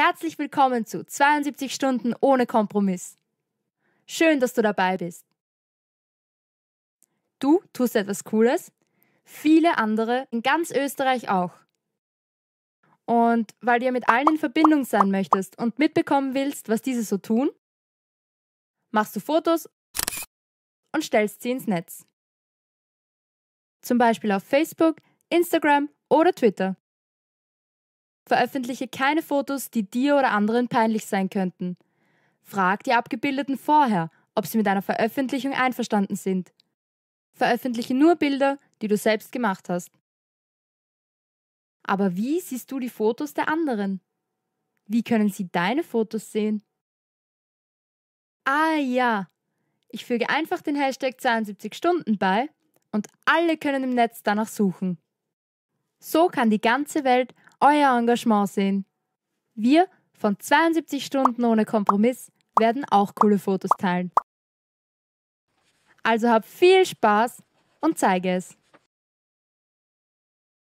Herzlich willkommen zu 72 Stunden ohne Kompromiss. Schön, dass du dabei bist. Du tust etwas Cooles, viele andere in ganz Österreich auch. Und weil du mit allen in Verbindung sein möchtest und mitbekommen willst, was diese so tun, machst du Fotos und stellst sie ins Netz. Zum Beispiel auf Facebook, Instagram oder Twitter. Veröffentliche keine Fotos, die dir oder anderen peinlich sein könnten. Frag die Abgebildeten vorher, ob sie mit einer Veröffentlichung einverstanden sind. Veröffentliche nur Bilder, die du selbst gemacht hast. Aber wie siehst du die Fotos der anderen? Wie können sie deine Fotos sehen? Ah ja, ich füge einfach den Hashtag 72 Stunden bei und alle können im Netz danach suchen. So kann die ganze Welt euer Engagement sehen. Wir von 72 Stunden ohne Kompromiss werden auch coole Fotos teilen. Also habt viel Spaß und zeige es.